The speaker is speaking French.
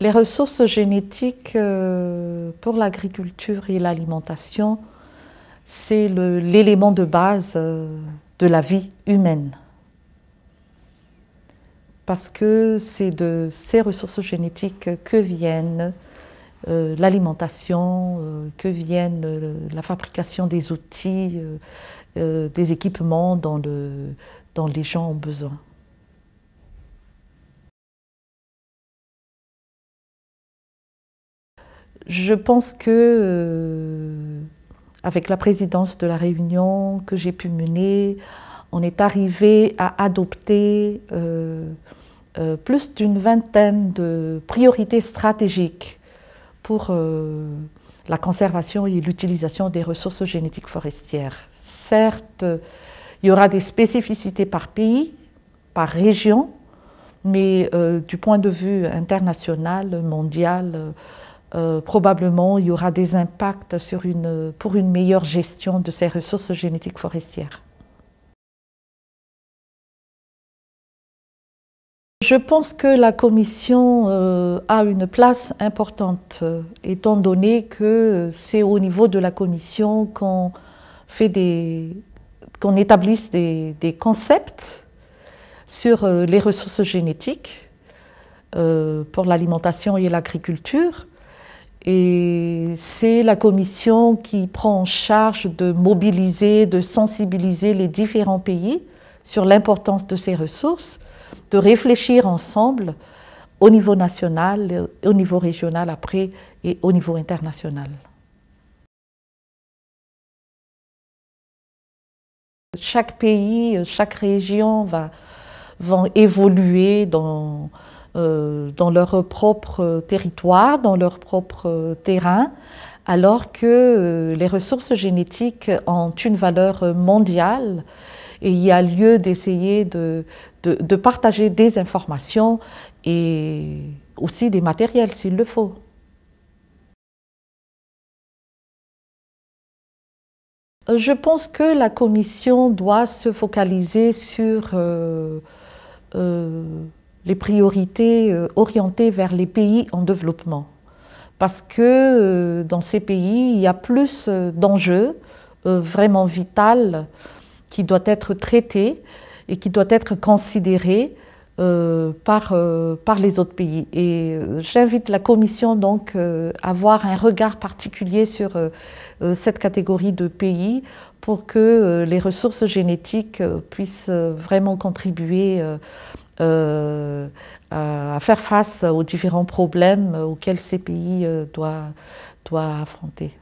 Les ressources génétiques euh, pour l'agriculture et l'alimentation, c'est l'élément de base euh, de la vie humaine parce que c'est de ces ressources génétiques que viennent euh, l'alimentation, euh, que viennent euh, la fabrication des outils, des équipements dont, dont les gens ont besoin. Je pense que, avec la présidence de la Réunion que j'ai pu mener, on est arrivé à adopter euh, plus d'une vingtaine de priorités stratégiques pour euh, la conservation et l'utilisation des ressources génétiques forestières. Certes, il y aura des spécificités par pays, par région, mais euh, du point de vue international, mondial, probablement il y aura des impacts pour une meilleure gestion de ces ressources génétiques forestières. je pense que la Commission euh, a une place importante, euh, étant donné que c'est au niveau de la Commission qu'on fait des, qu'on établisse des, concepts sur euh, les ressources génétiques pour l'alimentation et l'agriculture. Et c'est la Commission qui prend en charge de mobiliser, de sensibiliser les différents pays sur l'importance de ces ressources de réfléchir ensemble au niveau national, au niveau régional après et au niveau international. Chaque pays, chaque région va, vont évoluer dans, euh, dans leur propre territoire, dans leur propre terrain, alors que euh, les ressources génétiques ont une valeur mondiale et il y a lieu d'essayer de, partager des informations et aussi des matériels s'il le faut. Je pense que la commission doit se focaliser sur euh, euh, les priorités euh, orientées vers les pays en développement. Parce que dans ces pays, il y a plus d'enjeux vraiment vitaux qui doit être traité et qui doit être considéré euh, euh, par, les autres pays. Et euh, j'invite la Commission donc à avoir un regard particulier sur cette catégorie de pays pour que les ressources génétiques puissent vraiment contribuer à faire face aux différents problèmes auxquels ces pays doivent, doivent affronter.